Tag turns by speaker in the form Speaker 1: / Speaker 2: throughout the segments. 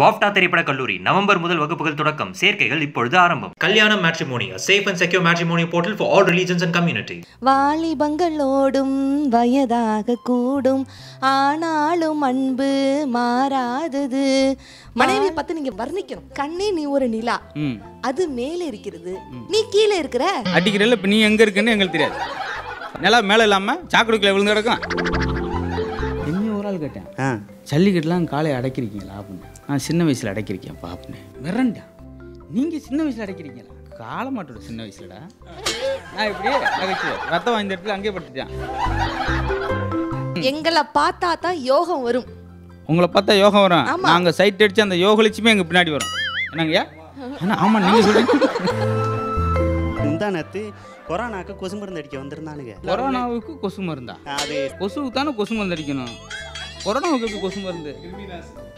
Speaker 1: பாப்டா திரைப்பட கல்லூரி நவம்பர் முதல் வகுப்புகள் தொடக்கம் சேர்க்கைகள் இப்பொழுது ஆரம்பம் Kalyanam matrimony safe and secure matrimony portal for all religions and community
Speaker 2: வாலிபங்களோடும் வயதாக கூடும் ஆனாலும் அன்பு மாறாதது மனைவியை பார்த்து நீங்க வர்ணிக்கணும் கண்ணே நீ ஒரு நிலா அது மேலே இருக்கிறது நீ கீழே இருக்கிற
Speaker 3: அடிக்கிறல்ல இப்ப நீ எங்க இருக்குன்னு எங்களுக்கு தெரியாது நிலா மேல இல்லாம சாக்குடுக்குள்ள விழுந்து கிடக்கும் என்ன ஒரு ஆள் கேட்டேன் ஜல்லிக்கட்டுலாம் காலையை அடக்கிருக்கீங்களா அப்படின்னு நான் சின்ன வயசில் அடக்கியிருக்கேன் பாப்புனேன் மிரண்டா நீங்கள் சின்ன வயசில் அடக்கிறீங்களா காலமாட்டோட சின்ன வயசுலடா நான் இப்படியே அடைச்சி ரத்தம் வாய்ந்த இடத்துல அங்கேயே பட்டுட்டான்
Speaker 2: எங்களை பார்த்தா தான் யோகம் வரும்
Speaker 3: உங்களை பார்த்தா யோகம் வரும் நாங்கள் சைட் அடித்து அந்த யோகலிச்சுமே எங்கள் பின்னாடி வரும் என்னங்கய்யா ஆனால் ஆமாம் நீங்கள் சொல்லுங்க
Speaker 1: நேரத்து கொரோனாக்கு கொசு மருந்து அடிக்க வந்திருந்தானுங்க கொரோனாவுக்கு கொசு மருந்தா அது
Speaker 3: கொசுவுக்கு தானே கொசு மருந்து அடிக்கணும் கொரோனாவுக்கு எப்படி கொசு மருந்து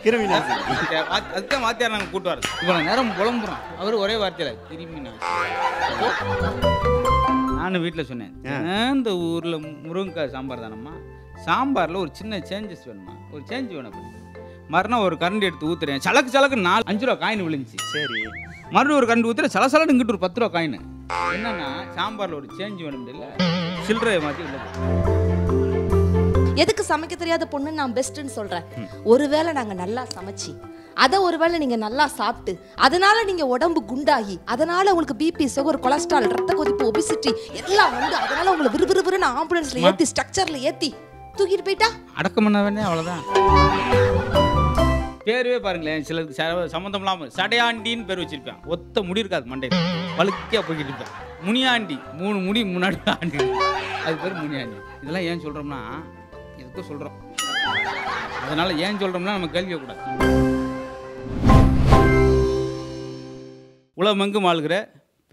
Speaker 3: கிருமி அதுதான் வாத்தியார் நாங்கள் கூட்டுவார் இவ்வளோ நேரம் புலம்புறோம் அவர் ஒரே வார்த்தையில் கிருமி நானும் வீட்டில் சொன்னேன் இந்த ஊரில் முருங்கைக்காய் சாம்பார் தானம்மா சாம்பாரில் ஒரு சின்ன சேஞ்சஸ் வேணுமா ஒரு சேஞ்ச் வேணும் மறுநாள் ஒரு கரண்ட் எடுத்து ஊத்துறேன் சலக்கு சலக்கு நாலு அஞ்சு ரூபா காயின் விழுந்துச்சு சரி மறுபடியும் ஒரு கரண்ட் ஊத்துற சல சலன்னு இங்கிட்டு ஒரு பத்து ரூபா காயின் என்னன்னா சாம்பாரில் ஒரு சேஞ்ச் வேணும் இல்லை சில்லறையை மாற்றி இல்லை
Speaker 2: எதுக்கு சமைக்க தெரியாத பொண்ணு நான் பெஸ்ட்னு சொல்றேன் ஒருவேளை நாங்க நல்லா சமைச்சு அதை ஒருவேளை நீங்க நல்லா சாப்பிட்டு அதனால நீங்க உடம்பு குண்டாகி அதனால உங்களுக்கு பிபி சுகர் கொலஸ்ட்ரால் ரத்த கொதிப்பு ஒபிசிட்டி எல்லாம் வந்து அதனால உங்களை விறுவிறுவிறுன்னு ஆம்புலன்ஸ்ல ஏத்தி ஸ்ட்ரக்சர்ல ஏத்தி தூக்கிட்டு போயிட்டா
Speaker 3: அடக்கம் பண்ணவேனே அவ்வளவுதான் பேருவே பாருங்களேன் சிலருக்கு சம்மந்தம் இல்லாமல் சடையாண்டின்னு பேர் வச்சிருப்பேன் ஒத்த முடி இருக்காது மண்டையில் வழுக்கியா போய்கிட்டு இருப்பேன் முனியாண்டி மூணு முடி முன்னாடி ஆண்டி அது பேர் முனியாண்டி இதெல்லாம் ஏன் சொல்கிறோம்னா இருக்க சொல்கிறோம் அதனால் ஏன் சொல்கிறோம்னா நம்ம கேள்விக்கூடாது உலகமெங்கும் ஆளுகிற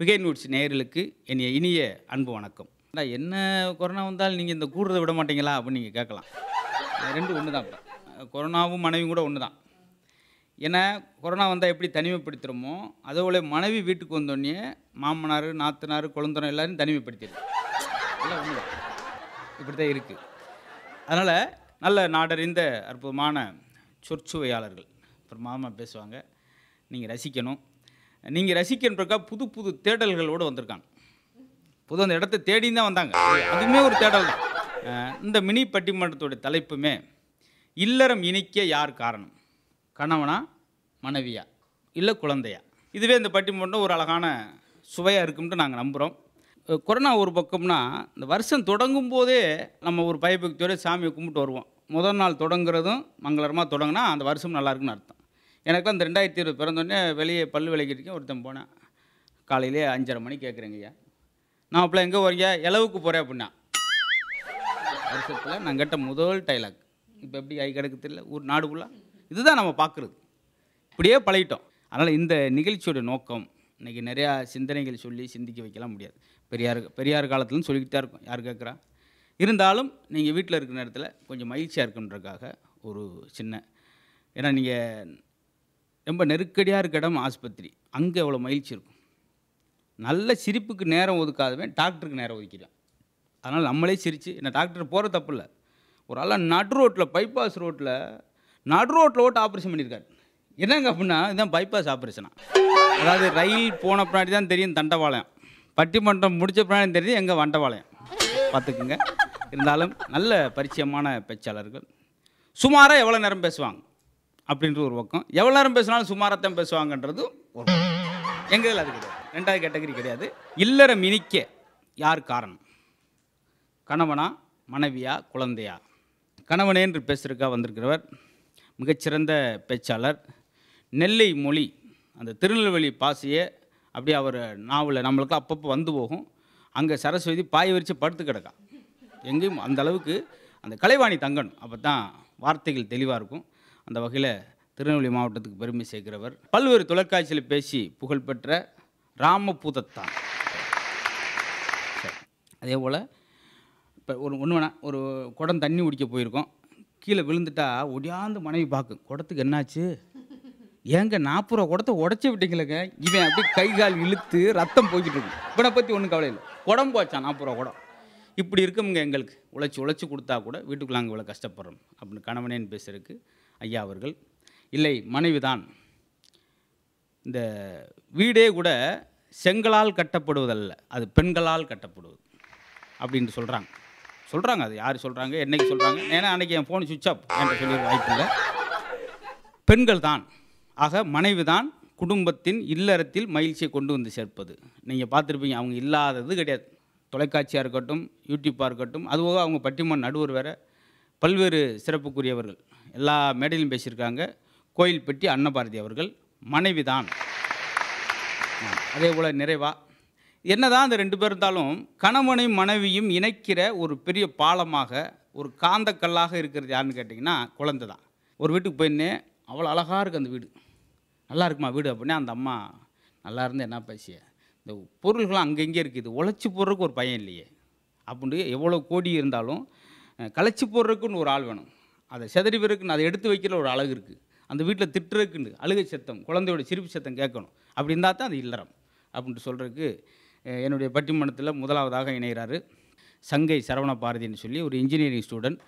Speaker 3: பிகை நியூட்ஸ் நேயர்களுக்கு என் இனிய அன்பு வணக்கம் என்ன கொரோனா வந்தாலும் நீங்கள் இந்த கூடுறத விட மாட்டீங்களா அப்படின்னு நீங்கள் கேட்கலாம் ரெண்டு ஒன்று தான் கொரோனாவும் மனைவியும் கூட ஒன்று தான் ஏன்னா கொரோனா வந்தால் எப்படி தனிமைப்படுத்துகிறோமோ அதே போல் மனைவி வீட்டுக்கு வந்தோடனே மாமனார் நாத்தனார் குழந்தனம் எல்லோரும் தனிமைப்படுத்திடுது இல்லை ஒன்று இப்படி தான் இருக்குது அதனால் நல்ல நாடறிந்த அற்புதமான சொற்சுவையாளர்கள் அப்புறம் மாமா பேசுவாங்க நீங்கள் ரசிக்கணும் நீங்கள் ரசிக்கின்றக்கா புது புது தேடல்களோடு வந்திருக்காங்க புது அந்த இடத்த தேடி தான் வந்தாங்க அதுவுமே ஒரு தேடல் தான் இந்த மினி பட்டிமன்றத்துடைய தலைப்புமே இல்லறம் இணைக்க யார் காரணம் கணவனா மனைவியா இல்லை குழந்தையா இதுவே இந்த பட்டிமன்றம் ஒரு அழகான சுவையாக இருக்கும்ட்டு நாங்கள் நம்புகிறோம் கொரோனா ஒரு பக்கம்னா இந்த வருஷம் தொடங்கும் போதே நம்ம ஒரு பயபக்தியோடு சாமியை கும்பிட்டு வருவோம் முதல் நாள் தொடங்குறதும் மங்களமாக தொடங்கினா அந்த வருஷம் நல்லாயிருக்குன்னு அர்த்தம் எனக்குலாம் இந்த ரெண்டாயிரத்தி இருபது பிறந்தோடனே வெளியே பல் விளக்கிட்டு ஒருத்தன் போனேன் காலையிலே அஞ்சரை மணி கேட்குறேங்க ஐயா நான் அப்போ எங்கே வரீங்க இளவுக்கு போகிறேன் அப்படின்னா வருஷத்தில் நான் கேட்ட முதல் டைலாக் இப்போ எப்படி ஐ கிடக்கு தெரியல ஊர் நாடு ஃபுல்லாக இதுதான் நம்ம பார்க்குறது இப்படியே பழகிட்டோம் அதனால் இந்த நிகழ்ச்சியோட நோக்கம் இன்றைக்கி நிறையா சிந்தனைகள் சொல்லி சிந்திக்க வைக்கலாம் முடியாது பெரியார் பெரியார் காலத்துலன்னு சொல்லிக்கிட்டு தான் இருக்கும் யார் கேட்குறா இருந்தாலும் நீங்கள் வீட்டில் இருக்கிற நேரத்தில் கொஞ்சம் மகிழ்ச்சியாக இருக்குன்றக்காக ஒரு சின்ன ஏன்னா நீங்கள் ரொம்ப நெருக்கடியாக இருக்க இடம் ஆஸ்பத்திரி அங்கே எவ்வளோ மகிழ்ச்சி இருக்கும் நல்ல சிரிப்புக்கு நேரம் ஒதுக்காதவன் டாக்டருக்கு நேரம் ஒதுக்கிறான் அதனால் நம்மளே சிரித்து என்ன டாக்டர் போகிற தப்பு இல்லை ஒரு ஆளாக நடு ரோட்டில் பைபாஸ் ரோட்டில் நடு ரோட்டில் ஓட்டு ஆப்ரேஷன் பண்ணியிருக்காரு என்னங்க அப்படின்னா இதுதான் பைபாஸ் ஆப்ரேஷனா அதாவது ரயில் போன பின்னாடி தான் தெரியும் தண்டவாளம் பட்டிமன்றம் முடிச்ச பின்னாடி தெரிஞ்சு எங்கள் வண்டவாளையம் பார்த்துக்குங்க இருந்தாலும் நல்ல பரிச்சயமான பேச்சாளர்கள் சுமாராக எவ்வளோ நேரம் பேசுவாங்க அப்படின்ற ஒரு பக்கம் எவ்வளோ நேரம் பேசினாலும் சுமாரத்தான் பேசுவாங்கன்றது ஒரு எங்கள் இதில் அது கிடையாது ரெண்டாவது கேட்டகரி கிடையாது இல்லற மினிக்க யார் காரணம் கணவனா மனைவியா குழந்தையா கணவனே என்று பேசுகிறக்கா வந்திருக்கிறவர் மிகச்சிறந்த பேச்சாளர் நெல்லை மொழி அந்த திருநெல்வேலி பாசியை அப்படியே அவர் நாவலில் நம்மளுக்கு அப்பப்போ வந்து போகும் அங்கே சரஸ்வதி பாய் விரித்து படுத்து கிடக்கா எங்கேயும் அந்த அளவுக்கு அந்த கலைவாணி தங்கணும் அப்போ தான் வார்த்தைகள் தெளிவாக இருக்கும் அந்த வகையில் திருநெல்வேலி மாவட்டத்துக்கு பெருமை சேர்க்கிறவர் பல்வேறு தொலைக்காட்சியில் பேசி புகழ்பெற்ற ராமபூதத்தான் அதே போல் இப்போ ஒரு ஒன்று வேணா ஒரு குடம் தண்ணி குடிக்க போயிருக்கோம் கீழே விழுந்துட்டா ஒடியாந்து மனைவி பார்க்கும் குடத்துக்கு என்னாச்சு ஏங்க நாற்பது ரூபா குடத்தை உடச்சி விட்டீங்களேங்க இவன் அப்படியே கை கால் இழுத்து ரத்தம் போய்கிட்டு இருக்கு இவனை பற்றி ஒன்றும் கவலை இல்லை குடம் போச்சான் நாற்பது ரூபா குடம் இப்படி இருக்குங்க எங்களுக்கு உழைச்சி உழைச்சி கொடுத்தா கூட வீட்டுக்குள்ள அங்கே இவ்வளோ கஷ்டப்படுறோம் அப்படின்னு கணவனேன்னு பேசுறதுக்கு ஐயா அவர்கள் இல்லை மனைவி தான் இந்த வீடே கூட செங்கலால் கட்டப்படுவதல்ல அது பெண்களால் கட்டப்படுவது அப்படின்னு சொல்கிறாங்க சொல்கிறாங்க அது யார் சொல்கிறாங்க என்னைக்கு சொல்கிறாங்க ஏன்னா அன்றைக்கி என் ஃபோன் சுவிட்ச் ஆஃப் என்று சொல்லி வாய்ப்பு இல்லை பெண்கள் தான் ஆக மனைவிதான் குடும்பத்தின் இல்லறத்தில் மகிழ்ச்சியை கொண்டு வந்து சேர்ப்பது நீங்கள் பார்த்துருப்பீங்க அவங்க இல்லாதது கிடையாது தொலைக்காட்சியாக இருக்கட்டும் யூடியூப்பாக இருக்கட்டும் அதுபோக அவங்க பட்டிமன் நடுவர் வேறு பல்வேறு சிறப்புக்குரியவர்கள் எல்லா மேடையிலும் பேசியிருக்காங்க கோயில் பெட்டி அன்னபாரதி அவர்கள் மனைவி தான் அதே போல் நிறைவா என்னதான் அந்த ரெண்டு பேர் இருந்தாலும் கணவனையும் மனைவியும் இணைக்கிற ஒரு பெரிய பாலமாக ஒரு காந்தக்கல்லாக இருக்கிறது யாருன்னு கேட்டிங்கன்னா குழந்தை தான் ஒரு வீட்டுக்கு போயிருந்தேன் அவ்வளோ அழகாக இருக்குது அந்த வீடு நல்லா இருக்குமா வீடு அப்படின்னா அந்த அம்மா நல்லா இருந்து என்ன பேசிய இந்த பொருள்கள்லாம் அங்கங்கே இருக்குது உழைச்சி போடுறதுக்கு ஒரு பையன் இல்லையே அப்படின்ட்டு எவ்வளோ கோடி இருந்தாலும் களைச்சி போடுறதுக்குன்னு ஒரு ஆள் வேணும் அதை செதறி பிறகுன்னு அதை எடுத்து வைக்கிற ஒரு அழகு இருக்குது அந்த வீட்டில் திட்டுறதுக்குன்னு அழுகை சத்தம் குழந்தையோட சிரிப்பு சத்தம் கேட்கணும் அப்படி இருந்தால் தான் அது இல்லறம் அப்படின்ட்டு சொல்கிறதுக்கு என்னுடைய பட்டிமன்றத்தில் முதலாவதாக இணைகிறாரு சங்கை சரவண பாரதின்னு சொல்லி ஒரு இன்ஜினியரிங் ஸ்டூடெண்ட்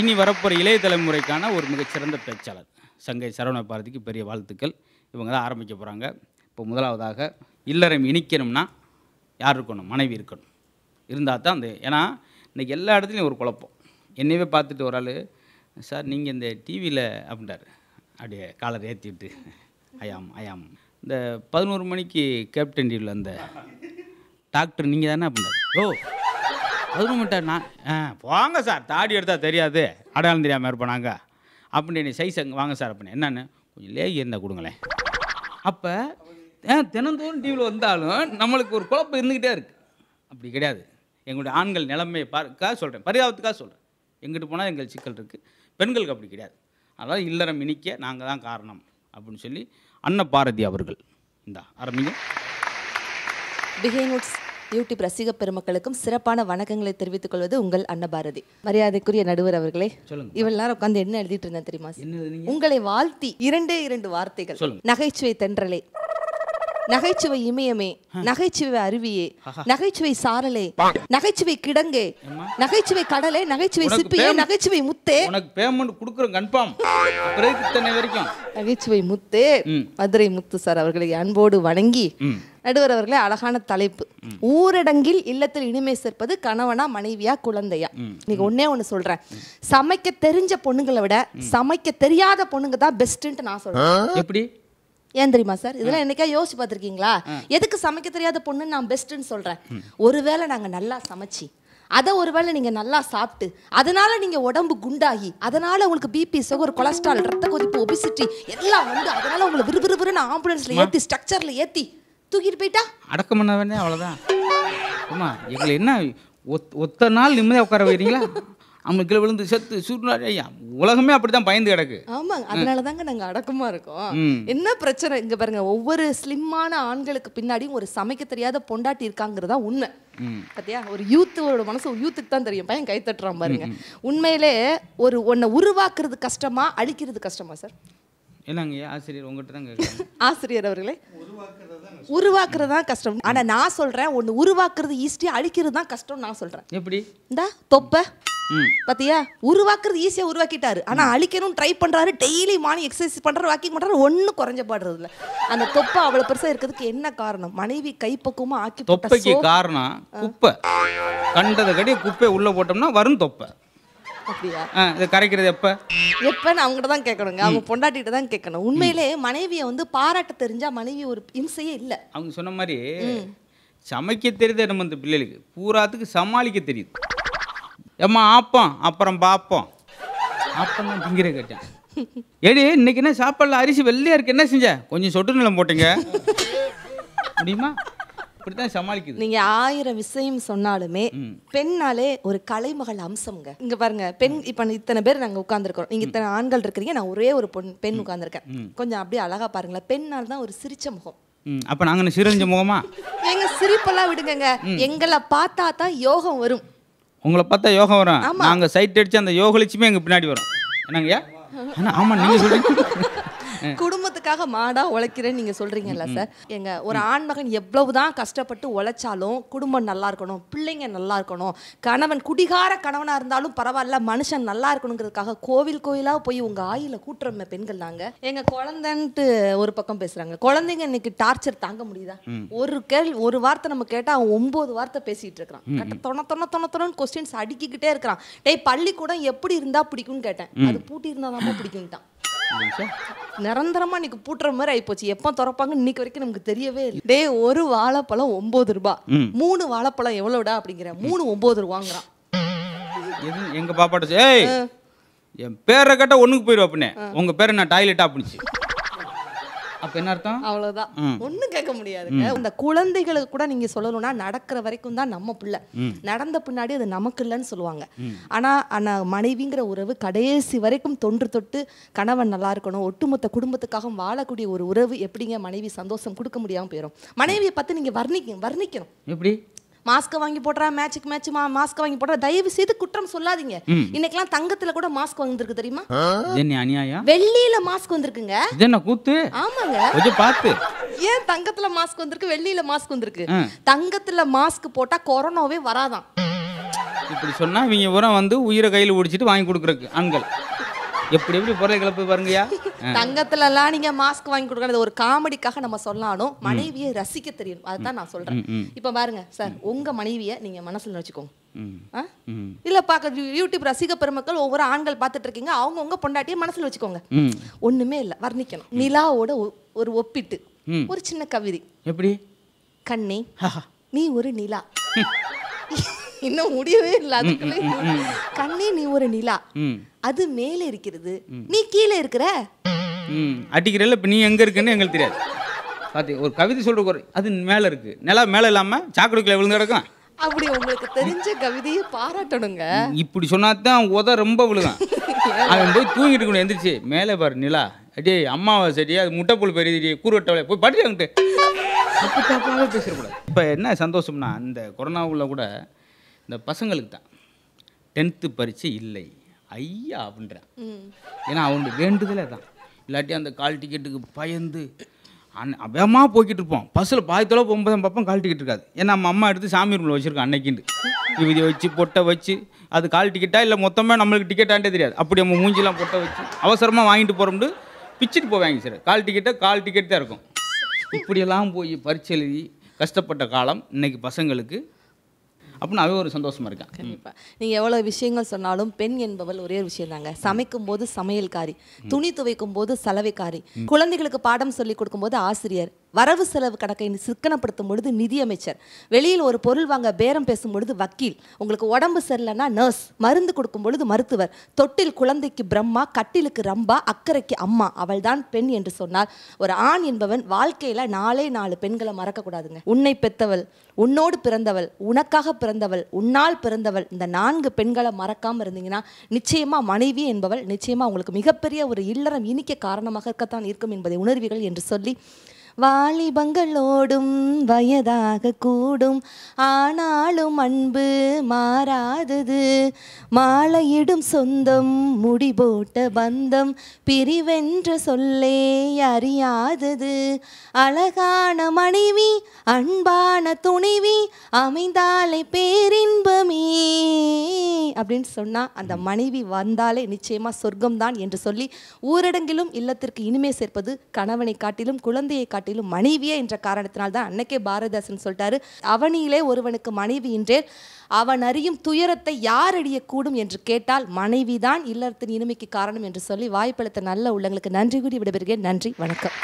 Speaker 3: இனி வரப்போகிற இளைய தலைமுறைக்கான ஒரு மிகச்சிறந்த பேச்சாளர் சங்கை சரவண பாரதிக்கு பெரிய வாழ்த்துக்கள் இவங்க தான் ஆரம்பிக்க போகிறாங்க இப்போ முதலாவதாக இல்லறம் இணிக்கணும்னா யார் இருக்கணும் மனைவி இருக்கணும் இருந்தால் தான் அந்த ஏன்னா இன்றைக்கி எல்லா இடத்துலையும் ஒரு குழப்பம் என்னையவே பார்த்துட்டு ஒரு ஆள் சார் நீங்கள் இந்த டிவியில் அப்படின்றார் அப்படியே காலர் ஏற்றிட்டு ஐயாம் ஐயாம் இந்த பதினோரு மணிக்கு கேப்டன் டிவியில் அந்த டாக்டர் நீங்கள் தானே அப்படின்றார் ஓ பதினொன்று நான் போங்க சார் தாடி எடுத்தால் தெரியாது அடையாளம் தெரியாமல் இருப்போம் நாங்கள் அப்படின்னு சைஸ் அங்கே வாங்க சார் அப்படின்னு என்னென்னு கொஞ்சம் லேகி இருந்தால் கொடுங்களேன் அப்போ ஏன் தினந்தோறும் டிவியில் வந்தாலும் நம்மளுக்கு ஒரு குழப்பம் இருந்துக்கிட்டே இருக்குது அப்படி கிடையாது எங்களுடைய ஆண்கள் நிலைமையை பார்க்க சொல்கிறேன் பரிதாபத்துக்காக சொல்கிறேன் எங்கிட்டு போனால் எங்கள் சிக்கல் இருக்குது பெண்களுக்கு அப்படி கிடையாது அதாவது இல்லறம் இனிக்க நாங்கள் தான் காரணம் அப்படின்னு சொல்லி அன்ன பாரதி அவர்கள் இந்த ஆரம்பிங்க
Speaker 2: யூடியூப் ரசிக பெருமக்களுக்கும் சிறப்பான வணக்கங்களை தெரிவித்துக் கொள்வது உங்கள் அன்னபாரதி மரியாதைக்குரிய நடுவர் அவர்களே இவள் உட்காந்து என்ன எழுதிட்டு இருந்தேன் தெரியுமா உங்களை வாழ்த்தி இரண்டே இரண்டு வார்த்தைகள் நகைச்சுவை தென்றலே நகைச்சுவை இமயமே நகைச்சுவை அருவியே நகைச்சுவை சாரலே நகைச்சுவை கிடங்கே நகைச்சுவை கடலே நகைச்சுவை சிப்பியே நகைச்சுவை முத்தே
Speaker 3: உனக்கு பேமெண்ட் குடுக்குறோம் கன்ஃபார்ம் வரைக்கும்
Speaker 2: நகைச்சுவை முத்தே மதுரை முத்து சார் அவர்களை அன்போடு வணங்கி நடுவர் அவர்களே அழகான தலைப்பு ஊரடங்கில் இல்லத்தில் இனிமை சேர்ப்பது கணவனா மனைவியா குழந்தையா நீங்க ஒன்னே ஒண்ணு சொல்றேன் சமைக்க தெரிஞ்ச பொண்ணுங்களை விட சமைக்க தெரியாத பொண்ணுங்க தான் பெஸ்ட்டுன்ட்டு நான் சொல்றேன் எப்படி ஏன் தெரியுமா சார் இதெல்லாம் என்னைக்கா யோசிச்சு பார்த்துருக்கீங்களா எதுக்கு சமைக்க தெரியாத பொண்ணுன்னு நான் பெஸ்ட்டுன்னு சொல்றேன் ஒருவேளை நாங்கள் நல்லா சமைச்சு அதை ஒருவேளை நீங்கள் நல்லா சாப்பிட்டு அதனால நீங்கள் உடம்பு குண்டாகி அதனால உங்களுக்கு பிபி சுகர் கொலஸ்ட்ரால் ரத்த கொதிப்பு ஒபிசிட்டி எல்லாம் வந்து அதனால உங்களை விறுவிறுவிறுன்னு ஆம்புலன்ஸில் ஏற்றி ஸ்ட்ரக்சரில் ஏற்றி தூக்கிட்டு போயிட்டா
Speaker 3: அடக்கம் பண்ண பண்ணவனே அவ்வளோதான் ஆமாம் எங்களை என்ன ஒத் ஒத்த நாள் நிம்மதியாக உட்கார வைக்கிறீங்களா அவன் விழுந்து செத்து சுருனாரு ஐயா உலகமே அப்படிதான் பயந்து கிடக்கு
Speaker 2: ஆமாங்க அதனால தாங்க நாங்கள் அடக்கமா இருக்கோம் என்ன பிரச்சனை இங்க பாருங்க ஒவ்வொரு ஸ்லிம்மான ஆண்களுக்கு பின்னாடியும் ஒரு சமைக்க தெரியாத பொண்டாட்டி இருக்காங்கிறதா உண்மை பார்த்தியா ஒரு யூத்தோட மனசு யூத்துக்கு தான் தெரியும் பையன் கை தட்டுறான் பாருங்க உண்மையிலே ஒரு உன்னை உருவாக்குறது கஷ்டமா அழிக்கிறது கஷ்டமா சார்
Speaker 3: என்னங்க ஆசிரியர் உங்ககிட்ட தான்
Speaker 2: ஆசிரியர் அவர்களே உருவாக்குறது தான் கஷ்டம் ஆனா நான் சொல்றேன் ஒன்று உருவாக்குறது ஈஸியா அழிக்கிறது தான் கஷ்டம் நான் சொல்றேன் எப்படி இந்தா தொப்பை பாத்தியா உருவாக்குறது ஈஸியா உருவாக்கிட்டாரு ஆனா அழிக்கணும் ட்ரை பண்றாரு டெய்லி மார்னிங் எக்ஸசைஸ் பண்றாரு வாக்கிங் பண்றாரு ஒன்னும் குறைஞ்ச பாடுறது இல்ல அந்த தொப்பை அவ்வளவு பெருசா இருக்கிறதுக்கு என்ன காரணம் மனைவி கைப்பக்குவமா ஆக்கி தொப்பைக்கு
Speaker 3: காரணம் குப்பை கண்டதை கடி குப்பை உள்ள போட்டோம்னா வரும் தொப்பை அப்படியா இது கரைக்கிறது எப்ப
Speaker 2: எப்பன்னு அவங்ககிட்ட தான் கேட்கணுங்க அவங்க பொண்டாட்டிகிட்ட தான் கேட்கணும் உண்மையிலே மனைவியை வந்து பாராட்ட தெரிஞ்சா மனைவி ஒரு இம்சையே இல்லை
Speaker 3: அவங்க சொன்ன மாதிரி சமைக்க தெரியுது நம்ம இந்த பிள்ளைகளுக்கு பூராத்துக்கு சமாளிக்க தெரியுது ஏம்மா ஆப்போம் அப்புறம் பார்ப்போம் ஆப்பம் தான் திங்கிற கேட்டேன் ஏடி இன்னைக்கு என்ன சாப்பாடுல அரிசி வெள்ளையா இருக்கு என்ன செஞ்ச கொஞ்சம் சொட்டு நிலம் போட்டீங்க முடியுமா இப்படித்தான் சமாளிக்குது நீங்க
Speaker 2: ஆயிரம் விஷயம் சொன்னாலுமே பெண்ணாலே ஒரு கலைமகள் அம்சம்ங்க இங்க பாருங்க பெண் இப்ப இத்தனை பேர் நாங்க உட்கார்ந்துருக்கோம் நீங்க இத்தனை ஆண்கள் இருக்கிறீங்க நான் ஒரே ஒரு பொண் பெண் உட்கார்ந்துருக்கேன் கொஞ்சம் அப்படியே அழகா பாருங்களேன் பெண்ணால் தான் ஒரு சிரிச்ச முகம்
Speaker 3: அப்ப நாங்க சிரிஞ்ச முகமா
Speaker 2: எங்க சிரிப்பெல்லாம் விடுங்க எங்களை பார்த்தா தான் யோகம் வரும்
Speaker 3: உங்களை பார்த்தா யோகம் வரும் நாங்க சைட் அடிச்சு அந்த யோகலிச்சுமே எங்க பின்னாடி வரும் என்னங்கய்யா
Speaker 2: ஆமா நீங்க சொல்றீங்க குடும்பத்துக்காக மாடா உழைக்கிறேன்னு நீங்க சொல்றீங்கல்ல சார் எங்க ஒரு ஆண்மகன் எவ்வளவுதான் கஷ்டப்பட்டு உழைச்சாலும் குடும்பம் நல்லா இருக்கணும் பிள்ளைங்க நல்லா இருக்கணும் கணவன் குடிகார கணவனா இருந்தாலும் பரவாயில்ல மனுஷன் நல்லா இருக்கணுங்கிறதுக்காக கோவில் கோயிலா போய் உங்க ஆயில கூட்டுறோம் பெண்கள் நாங்க எங்க குழந்தைன்ட்டு ஒரு பக்கம் பேசுறாங்க குழந்தைங்க இன்னைக்கு டார்ச்சர் தாங்க முடியுதா ஒரு கேள்வி ஒரு வார்த்தை நம்ம கேட்டா அவன் ஒன்பது வார்த்தை பேசிட்டு இருக்கிறான் கட்ட தொண தொண தொண கொஸ்டின்ஸ் அடிக்கிட்டே இருக்கிறான் டேய் பள்ளிக்கூடம் எப்படி இருந்தா பிடிக்கும்னு கேட்டேன் அது பூட்டி இருந்தா தான் பிடிக்கும்ட்டான் நிரந்தரமா இன்னைக்கு பூட்டுற மாதிரி ஆயிப்போச்சு எப்போ திறப்பாங்க இன்னைக்கு வரைக்கும் நமக்கு தெரியவே இல்லை டே ஒரு வாழைப்பழம் ஒன்பது ரூபா மூணு வாழைப்பழம் எவ்வளவுடா அப்படிங்கிற மூணு ஒன்பது ரூபாங்கிறான்
Speaker 3: எங்க பாப்பாட்ட ஏய் என் பேரை கேட்டால் ஒன்றுக்கு போயிடுவா அப்படின்னே உங்கள் பேரை நான் டாய்லெட்டாக அப்படிச்சு அப்ப என்ன
Speaker 2: அர்த்தம் அவ்வளவுதான் ஒண்ணும் கேட்க முடியாதுங்க இந்த குழந்தைகளுக்கு கூட நீங்க சொல்லணும்னா நடக்கிற வரைக்கும் தான் நம்ம பிள்ளை நடந்த பின்னாடி அது நமக்கு இல்லைன்னு சொல்லுவாங்க ஆனா ஆனா மனைவிங்கிற உறவு கடைசி வரைக்கும் தொன்று தொட்டு கணவன் நல்லா இருக்கணும் ஒட்டுமொத்த குடும்பத்துக்காக வாழக்கூடிய ஒரு உறவு எப்படிங்க மனைவி சந்தோஷம் கொடுக்க முடியாம போயிடும் மனைவியை பார்த்து நீங்க வர்ணிக்க வர்ணிக்கணும் எப்படி மாஸ்க் வாங்கி போடுறா மேட்சுக்கு மேட்ச் மாஸ்க் வாங்கி போடுறா தயவு செய்து குற்றம் சொல்லாதீங்க இன்னைக்கெல்லாம் தங்கத்துல கூட மாஸ்க் வந்திருக்கு தெரியுமா அநியாயம் வெள்ளியில மாஸ்க் வந்திருக்குங்க என்ன கூத்து ஆமாங்க பார்த்து ஏன் தங்கத்துல மாஸ்க் வந்திருக்கு வெள்ளியில மாஸ்க் வந்திருக்கு தங்கத்துல மாஸ்க் போட்டா கொரோனாவே வராதான்
Speaker 3: இப்படி சொன்னா இவங்க உரம் வந்து உயிரை கையில் ஒடிச்சிட்டு வாங்கி கொடுக்குறக்கு ஆண்கள் எப்படி எப்படி பொருளை கிளப்பு பாருங்கயா
Speaker 2: தங்கத்துல எல்லாம் நீங்க மாஸ்க் வாங்கி கொடுக்கணும் ஒரு காமெடிக்காக நம்ம சொல்லாலும் மனைவியை ரசிக்க தெரியும் அதுதான் நான் சொல்றேன் இப்ப பாருங்க சார் உங்க மனைவியை நீங்க மனசுல வச்சுக்கோங்க இல்ல பாக்க யூடியூப் ரசிக பெருமக்கள் ஒவ்வொரு ஆண்கள் பாத்துட்டு இருக்கீங்க அவங்க உங்க பொண்டாட்டிய மனசுல வச்சுக்கோங்க ஒண்ணுமே இல்ல வர்ணிக்கணும் நிலாவோட ஒரு ஒப்பிட்டு ஒரு சின்ன கவிதை எப்படி கண்ணி நீ ஒரு நிலா இன்னும் முடியவே இல்ல அதுக்குள்ளே கண்ணி நீ ஒரு நிலா அது மேலே இருக்கிறது நீ கீழே இருக்கிற
Speaker 3: ம் இப்போ நீ எங்கே இருக்குன்னு எங்களுக்கு தெரியாது பார்த்தி ஒரு கவிதை சொல்கிற குறை அது மேலே இருக்குது நிலா மேலே இல்லாமல் சாக்கடைக்குள்ளே விழுந்து கிடக்கும்
Speaker 2: அப்படி உங்களுக்கு தெரிஞ்ச கவிதையை பாராட்டணுங்க
Speaker 3: இப்படி சொன்னா தான் உத ரொம்ப விழுகும் அவன் போய் தூங்கிட்டு இருக்கணும் எந்திரிச்சு மேலே பாரு நிலா அடே அம்மாவை சரி அது முட்டைப்புல் பெரிய கூறுவட்டவளை போய் பட்டு அங்கிட்டு
Speaker 2: தப்பாகவே
Speaker 3: பேசக்கூடாது இப்போ என்ன சந்தோஷம்னா இந்த கொரோனாவில் கூட இந்த பசங்களுக்கு தான் டென்த்து பரீட்சை இல்லை ஐயா அப்படின்றான் ஏன்னா அவனுக்கு வேண்டுதலே தான் இல்லாட்டி அந்த கால் டிக்கெட்டுக்கு பயந்து அன் அவமாக போய்கிட்டு இருப்போம் பஸ்ஸில் பாயத்தோட போகும்போது பார்ப்போம் கால் டிக்கெட் இருக்காது ஏன்னா நம்ம அம்மா எடுத்து சாமி ரூமில் வச்சுருக்கோம் அன்னைக்குண்டு இவதி வச்சு பொட்டை வச்சு அது கால் டிக்கெட்டா இல்லை மொத்தமாக நம்மளுக்கு டிக்கெட்டாண்டே தெரியாது அப்படி நம்ம மூஞ்சிலாம் பொட்டை வச்சு அவசரமாக வாங்கிட்டு போகிறோம்னு பிச்சுட்டு போவாங்க சார் கால் டிக்கெட்டை கால் டிக்கெட் தான் இருக்கும் இப்படியெல்லாம் போய் பரிச்சு எழுதி கஷ்டப்பட்ட காலம் இன்றைக்கி பசங்களுக்கு அப்படின்னு அவன் ஒரு சந்தோஷமாக இருக்கான் கண்டிப்பாக
Speaker 2: நீங்கள் எவ்வளோ விஷயங்கள் சொன்னாலும் பெண் என்பவள் ஒரே ஒரு விஷயம் தாங்க சமைக்கும் போது சமையல்காரி துணி துவைக்கும் போது சலவைக்காரி குழந்தைகளுக்கு பாடம் சொல்லி போது ஆசிரியர் வரவு செலவு கணக்கை சிக்கனப்படுத்தும் பொழுது நிதியமைச்சர் வெளியில் ஒரு பொருள் வாங்க பேரம் பேசும் பொழுது வக்கீல் உங்களுக்கு உடம்பு சரியில்லைன்னா நர்ஸ் மருந்து கொடுக்கும் பொழுது மருத்துவர் தொட்டில் குழந்தைக்கு பிரம்மா கட்டிலுக்கு ரம்பா அக்கறைக்கு அம்மா அவள் பெண் என்று சொன்னால் ஒரு ஆண் என்பவன் வாழ்க்கையில் நாலே நாலு பெண்களை மறக்கக்கூடாதுங்க உன்னை பெத்தவள் உன்னோடு பிறந்தவள் உனக்காக பிறந்தவள் உன்னால் பிறந்தவள் இந்த நான்கு பெண்களை மறக்காமல் இருந்தீங்கன்னா நிச்சயமாக மனைவி என்பவள் நிச்சயமாக உங்களுக்கு மிகப்பெரிய ஒரு இல்லறம் இனிக்க காரணமாக இருக்கத்தான் இருக்கும் என்பதை உணர்வீர்கள் என்று சொல்லி வாலிபங்களோடும் வயதாக கூடும் ஆனாலும் அன்பு மாறாதது மாலையிடும் சொந்தம் முடிபோட்ட பந்தம் பிரிவென்ற சொல்லே அறியாதது அழகான மனைவி அன்பான துணைவி அமைந்தாலே பேரின்பமே அப்படின்னு சொன்னால் அந்த மனைவி வந்தாலே நிச்சயமாக சொர்க்கம்தான் என்று சொல்லி ஊரடங்கிலும் இல்லத்திற்கு இனிமே சேர்ப்பது கணவனை காட்டிலும் குழந்தையை காட்டிலும் காலத்திலும் மனைவியே என்ற காரணத்தினால் தான் அன்னைக்கே பாரதாசன் சொல்லிட்டாரு அவனியிலே ஒருவனுக்கு மனைவி என்றேன் அவன் அறியும் துயரத்தை யார் அடியக்கூடும் என்று கேட்டால் மனைவிதான் இல்லத்தின் இனிமைக்கு காரணம் என்று சொல்லி வாய்ப்பளித்த நல்ல உள்ளங்களுக்கு நன்றி கூறி விடுபெறுகிறேன் நன்றி வணக்கம்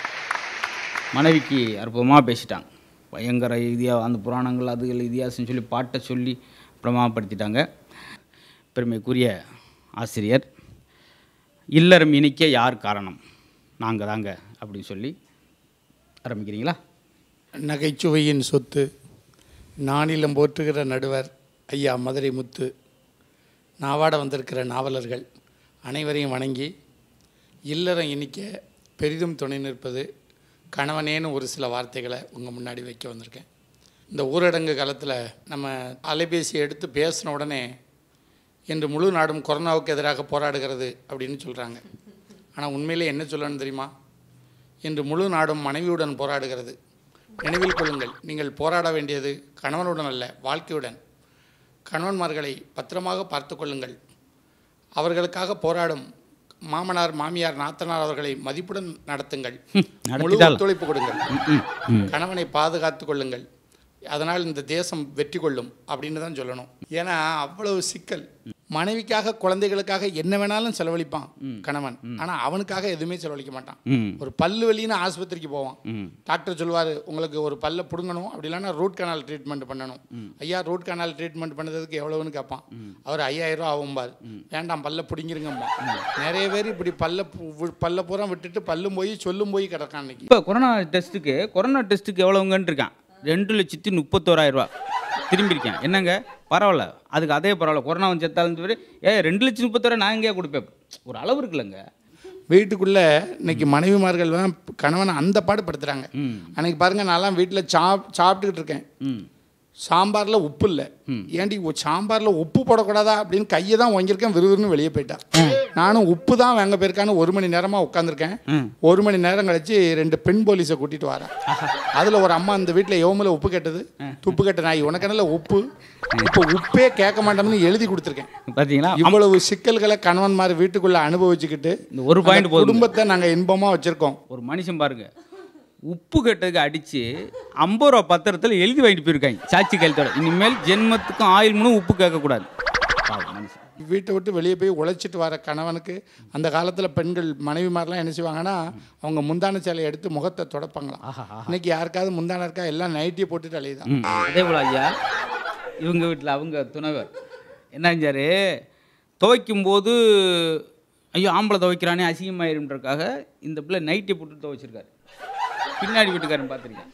Speaker 3: மனைவிக்கு அற்புதமாக பேசிட்டாங்க பயங்கர இதாக அந்த புராணங்கள் அது இதிகாசம்னு சொல்லி பாட்டை சொல்லி பிரமாணப்படுத்திட்டாங்க பெருமைக்குரிய ஆசிரியர் இல்லறம் இணைக்க யார் காரணம் நாங்கள் தாங்க அப்படின்னு
Speaker 4: சொல்லி ஆரம்பிக்கிறீங்களா நகைச்சுவையின் சொத்து நானிலம் போற்றுகிற நடுவர் ஐயா மதுரை முத்து நாவாட வந்திருக்கிற நாவலர்கள் அனைவரையும் வணங்கி இல்லறம் இன்னிக்க பெரிதும் துணை நிற்பது கணவனேன்னு ஒரு சில வார்த்தைகளை உங்கள் முன்னாடி வைக்க வந்திருக்கேன் இந்த ஊரடங்கு காலத்தில் நம்ம அலைபேசியை எடுத்து பேசின உடனே இன்று முழு நாடும் கொரோனாவுக்கு எதிராக போராடுகிறது அப்படின்னு சொல்கிறாங்க ஆனால் உண்மையிலே என்ன சொல்லணும்னு தெரியுமா இன்று முழு நாடும் மனைவியுடன் போராடுகிறது நினைவில் கொள்ளுங்கள் நீங்கள் போராட வேண்டியது கணவனுடன் அல்ல வாழ்க்கையுடன் கணவன்மார்களை பத்திரமாக பார்த்து கொள்ளுங்கள் அவர்களுக்காக போராடும் மாமனார் மாமியார் நாத்தனார் அவர்களை மதிப்புடன் நடத்துங்கள் முழு ஒத்துழைப்பு கொடுங்கள் கணவனை பாதுகாத்து கொள்ளுங்கள் அதனால் இந்த தேசம் வெற்றி கொள்ளும் அப்படின்னு தான் சொல்லணும் ஏன்னா அவ்வளவு சிக்கல் மனைவிக்காக குழந்தைகளுக்காக என்ன வேணாலும் செலவழிப்பான் கணவன் ஆனா அவனுக்காக எதுவுமே செலவழிக்க மாட்டான் ஒரு பல்லு வலின்னு ஆஸ்பத்திரிக்கு போவான் டாக்டர் சொல்லுவாரு உங்களுக்கு ஒரு பல்ல பிடுங்கணும் அப்படி இல்லைன்னா ரூட் கனால் ட்ரீட்மெண்ட் பண்ணணும் ஐயா ரூட் கனால் ட்ரீட்மெண்ட் பண்ணுறதுக்கு எவ்வளவுன்னு கேட்பான் அவர் ஐயாயிரம் ரூபா ஆகும்பார் வேண்டாம் பல்ல பிடிங்கிருங்கம்மா நிறைய பேர் இப்படி பல்ல பல்ல பூரா விட்டுட்டு பல்லும் போய் சொல்லும் போய் கிடக்கான் இன்னைக்கு
Speaker 3: இப்போ கொரோனா டெஸ்ட்டுக்கு கொரோனா டெஸ்ட்டுக்கு எவ்வளவுங்கன்னு இருக்கான் ரெண்டு லட்சத்தி திரும்பி திரும்பியிருக்கேன் என்னங்க பரவாயில்ல அதுக்கு அதே பரவாயில்ல கொரோனா வந்து செத்தாலும் சரி ஏ ரெண்டு லட்சம் முப்பத்தோரூவா
Speaker 4: நான் எங்கேயா கொடுப்பேன் ஒரு அளவு இருக்குல்லங்க வீட்டுக்குள்ளே இன்னைக்கு மனைவிமார்கள் கணவனை அந்த பாடு படுத்துகிறாங்க அன்னைக்கு பாருங்கள் நான்லாம் வீட்டில் சா சாப்பிட்டுக்கிட்டு இருக்கேன் சாம்பாரில் உப்பு இல்லை ஏன்டி சாம்பாரில் உப்பு போடக்கூடாதா அப்படின்னு கையை தான் வாங்கியிருக்கேன் விறுவிறுன்னு வெளியே போயிட்டா நானும் உப்பு தான் வாங்க போயிருக்கான்னு ஒரு மணி நேரமாக உட்காந்துருக்கேன் ஒரு மணி நேரம் கழிச்சு ரெண்டு பெண் போலீஸை கூட்டிட்டு வரேன் அதில் ஒரு அம்மா அந்த வீட்டில் எவ்வளோ உப்பு கெட்டது துப்பு கெட்ட நாய் உனக்கு உப்பு இப்போ உப்பே கேட்க மாட்டோம்னு எழுதி கொடுத்துருக்கேன் பார்த்தீங்களா இவ்வளவு சிக்கல்களை மாதிரி வீட்டுக்குள்ளே அனுபவிச்சுக்கிட்டு ஒரு பாயிண்ட் குடும்பத்தை நாங்கள் இன்பமாக வச்சுருக்கோம் ஒரு மனுஷன்
Speaker 3: பாருங்கள் உப்பு கெட்டதுக்கு அடித்து ஐம்பது ரூபா பத்திரத்தில் எழுதி வாங்கிட்டு போயிருக்காங்க சாட்சி கையெழுத்தோட இனிமேல் ஜென்மத்துக்கும் ஆயில் மூணும் உப்பு கேட்கக்கூடாது
Speaker 4: மனுஷன் வீட்டை விட்டு வெளியே போய் உழைச்சிட்டு வர கணவனுக்கு அந்த காலத்தில் பெண்கள் மனைவி மாதிரிலாம் என்ன செய்வாங்கன்னா அவங்க முந்தான சேலையை எடுத்து முகத்தை தொடப்பாங்களாம் இன்னைக்கு யாருக்காவது முந்தான இருக்கா எல்லாம் நைட்டியை போட்டுட்டு அழையுதான் அதே போல ஐயா
Speaker 3: இவங்க வீட்டில் அவங்க துணைவர் என்ன செஞ்சார் துவைக்கும் போது ஐயோ ஆம்பளை துவைக்கிறானே அசிங்கமாயிருன்றக்காக இந்த பிள்ளை நைட்டி போட்டு துவைச்சிருக்காரு பின்னாடி வீட்டுக்காரன் பார்த்துருக்கேன்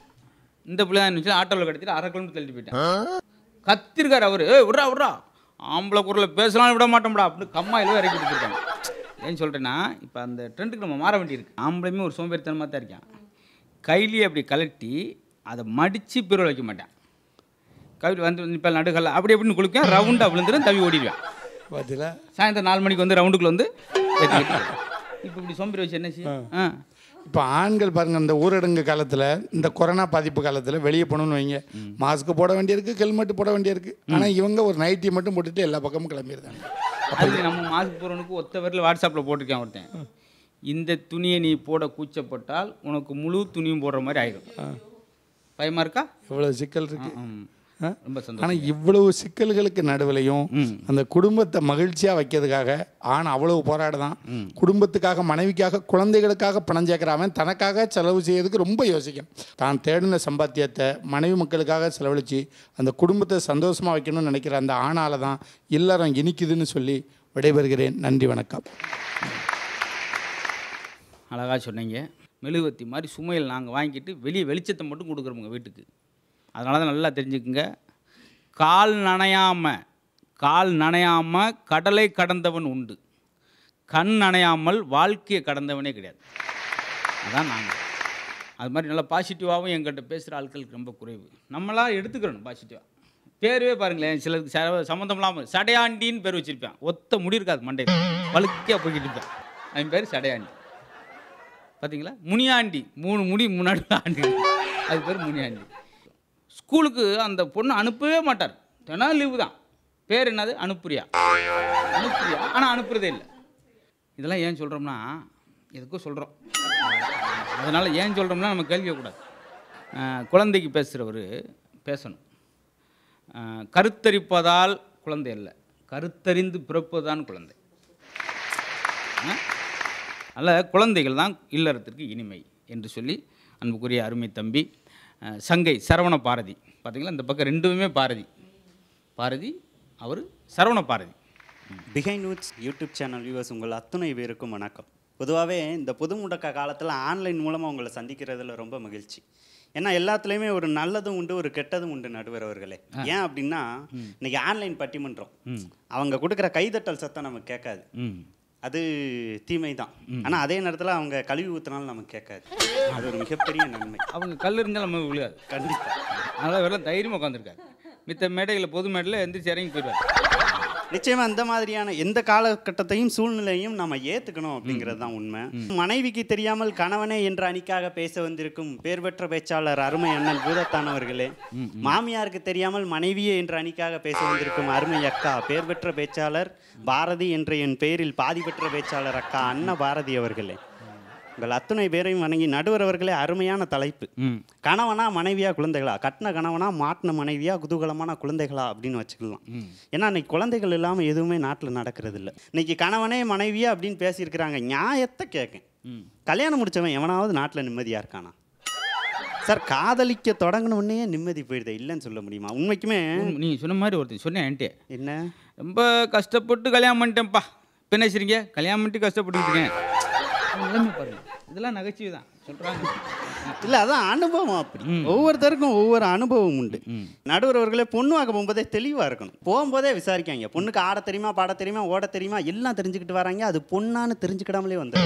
Speaker 3: இந்த பிள்ளை தான் இருந்துச்சு ஆட்டோவில் கிடச்சிட்டு அரை கிலோமீட்டர் தள்ளிட்டு போயிட்டேன் கத்திருக்காரு அவர் விட்றா விட்றா ஆம்பளை குரலில் பேசலாம் விட மாட்டோம்டா அப்படின்னு எதுவும் இறக்கி கொடுத்துருக்காங்க ஏன்னு சொல்கிறேன்னா இப்போ அந்த ட்ரெண்டுக்கு நம்ம மாற வேண்டியிருக்கு ஆம்பளையுமே ஒரு சோம்பேறித்தனமாக தான் இருக்கான் கையிலேயே அப்படி கலட்டி அதை மடித்து பிறல் வைக்க மாட்டேன் கவி வந்து இப்போ நடுகல அப்படி அப்படின்னு குளிக்கேன் ரவுண்டாக விழுந்துடும் தவி ஓடிடுவேன்
Speaker 4: பார்த்தீங்களா சாயந்தரம் நாலு
Speaker 3: மணிக்கு வந்து ரவுண்டுக்குள்ளே வந்து
Speaker 4: இப்போ இப்படி சோம்பேறி வச்சு என்ன செய்யும் ஆ இப்போ ஆண்கள் பாருங்கள் இந்த ஊரடங்கு காலத்தில் இந்த கொரோனா பாதிப்பு காலத்தில் வெளியே போகணும்னு வைங்க மாஸ்க்கு போட வேண்டியிருக்கு ஹெல்மெட் போட வேண்டியிருக்கு ஆனால் இவங்க ஒரு நைட்டி மட்டும் போட்டுட்டு எல்லா பக்கமும் கிளம்பிடுறாங்க
Speaker 3: நம்ம மாஸ்க் போகிறவனுக்கு வரையில் வாட்ஸ்அப்பில் போட்டிருக்கேன் ஒருத்தன் இந்த துணியை நீ போட கூச்சப்பட்டால் உனக்கு முழு துணியும் போடுற மாதிரி ஆயிடும் பயமா இருக்கா
Speaker 4: எவ்வளோ சிக்கல் இருக்கு ஆனால் இவ்வளவு சிக்கல்களுக்கு நடுவிலையும் அந்த குடும்பத்தை மகிழ்ச்சியாக வைக்கிறதுக்காக ஆண் அவ்வளவு போராடுதான் குடும்பத்துக்காக மனைவிக்காக குழந்தைகளுக்காக பணம் சேர்க்கிறாமன் தனக்காக செலவு செய்யறதுக்கு ரொம்ப யோசிக்கும் தான் தேடின சம்பாத்தியத்தை மனைவி மக்களுக்காக செலவழித்து அந்த குடும்பத்தை சந்தோஷமாக வைக்கணும்னு நினைக்கிற அந்த ஆணால் தான் இல்லறம் இனிக்குதுன்னு சொல்லி விடைபெறுகிறேன் நன்றி வணக்கம்
Speaker 3: அழகா சொன்னீங்க மெழுகுவத்தி மாதிரி சுமையில் நாங்கள் வாங்கிட்டு வெளியே வெளிச்சத்தை மட்டும் உங்கள் வீட்டுக்கு அதனால தான் நல்லா தெரிஞ்சுக்குங்க கால் நனையாமல் கால் நனையாமல் கடலை கடந்தவன் உண்டு கண் நனையாமல் வாழ்க்கையை கடந்தவனே கிடையாது அதான் நாங்கள் அது மாதிரி நல்லா பாசிட்டிவாகவும் எங்கிட்ட பேசுகிற ஆட்களுக்கு ரொம்ப குறைவு நம்மளாம் எடுத்துக்கிறோம் பாசிட்டிவாக பேரவே பாருங்களேன் சிலருக்கு ச சம்மந்தம் இல்லாமல் சடையாண்டின்னு பேர் வச்சுருப்பேன் ஒத்த முடி இருக்காது மண்டை வழுக்கியாக போய்கிட்டு இருப்பேன் அவன் பேர் சடையாண்டி பார்த்தீங்களா முனியாண்டி மூணு முடி முன்னாடி ஆண்டி அது பேர் முனியாண்டி ஸ்கூலுக்கு அந்த பொண்ணு அனுப்பவே மாட்டார் தினம் லீவு தான் பேர் என்னது அனுப்புரியா அனுப்புரியா ஆனால் அனுப்புறதே இல்லை இதெல்லாம் ஏன் சொல்கிறோம்னா எதுக்கும் சொல்கிறோம் அதனால் ஏன் சொல்கிறோம்னா நம்ம கேள்விக்கூடாது கூடாது குழந்தைக்கு பேசுகிறவர் பேசணும் கருத்தரிப்பதால் குழந்தை இல்லை கருத்தறிந்து பிறப்பதுதான் குழந்தை அல்ல குழந்தைகள் தான் இல்லறத்திற்கு இனிமை என்று சொல்லி அன்புக்குரிய அருமை தம்பி சங்கை சரவண பாரதி பார்த்திங்களா இந்த பக்கம் ரெண்டுமே பாரதி பாரதி அவர் சரவண பாரதி பிகைன் நியூஸ் யூடியூப்
Speaker 1: சேனல் வியூவர்ஸ் உங்கள் அத்துணை பேருக்கும் வணக்கம் பொதுவாகவே இந்த பொது முடக்க காலத்தில் ஆன்லைன் மூலமாக உங்களை சந்திக்கிறதுல ரொம்ப மகிழ்ச்சி ஏன்னா எல்லாத்துலேயுமே ஒரு நல்லதும் உண்டு ஒரு கெட்டதும் உண்டு நடுவர் அவர்களே ஏன் அப்படின்னா இன்னைக்கு ஆன்லைன் பட்டிமன்றம் அவங்க கொடுக்குற கைதட்டல் சத்தம் நமக்கு கேட்காது அது தீமை தான் ஆனால் அதே நேரத்தில் அவங்க கழுவி ஊற்றினாலும் நமக்கு கேட்காது
Speaker 3: அது ஒரு மிகப்பெரிய நன்மை அவங்க கல் இருந்தால் நம்ம விழுகாது கண்டிப்பாக அதனால் வெள்ளம் தைரியமாக உட்காந்துருக்காரு மித்த மேடையில் பொது மேடையில் எந்திரிச்சு இறங்கி போயிடுவார் நிச்சயமா அந்த மாதிரியான எந்த காலகட்டத்தையும்
Speaker 1: சூழ்நிலையும் நம்ம ஏத்துக்கணும் அப்படிங்கிறது தான் உண்மை மனைவிக்கு தெரியாமல் கணவனே என்ற அணிக்காக பேச வந்திருக்கும் பேர் பெற்ற பேச்சாளர் அருமை அண்ணன் பூதத்தானவர்களே மாமியாருக்கு தெரியாமல் மனைவியே என்ற அணிக்காக பேச வந்திருக்கும் அருமை அக்கா பேர் பெற்ற பேச்சாளர் பாரதி என்ற என் பெயரில் பாதி பெற்ற பேச்சாளர் அக்கா அன்ன பாரதி அவர்களே உங்கள் அத்துணை பேரையும் வணங்கி நடுவரவர்களே அருமையான தலைப்பு கணவனா மனைவியா குழந்தைகளா கட்டின கணவனா மாட்டின மனைவியா குதூகலமான குழந்தைகளா அப்படின்னு வச்சுக்கலாம் ஏன்னா இன்னைக்கு குழந்தைகள் இல்லாமல் எதுவுமே நாட்டில் நடக்கிறது இல்லை இன்னைக்கு கணவனே மனைவியா அப்படின்னு பேசியிருக்கிறாங்க நியாயத்தை கேட்கேன் கல்யாணம் முடிச்சவன் எவனாவது நாட்டில் நிம்மதியாக இருக்கானா சார் காதலிக்க தொடங்கினோடனே நிம்மதி போயிடுது இல்லைன்னு சொல்ல முடியுமா உண்மைக்குமே
Speaker 3: நீ சொன்ன மாதிரி ஒருத்தர் சொன்னேன் என்ன ரொம்ப கஷ்டப்பட்டு கல்யாணம் பண்ணிட்டேன்ப்பா என்ன கல்யாணம் பண்ணிட்டு கஷ்டப்பட்டு இருக்கேன் நிலைமை பாருங்கள் இதெல்லாம் நகைச்சுவை தான் சொல்கிறாங்க
Speaker 1: அதான் அனுபவம் அப்படி ஒவ்வொருத்தருக்கும் ஒவ்வொரு அனுபவம் உண்டு நடுவர் பொண்ணு வாங்க போகும்போதே தெளிவா இருக்கணும் போகும்போதே விசாரிக்காங்க பொண்ணுக்கு ஆட தெரியுமா பாட தெரியுமா ஓட தெரியுமா எல்லாம் தெரிஞ்சுக்கிட்டு வராங்க அது பொண்ணான்னு தெரிஞ்சுக்கிடாமலே வந்து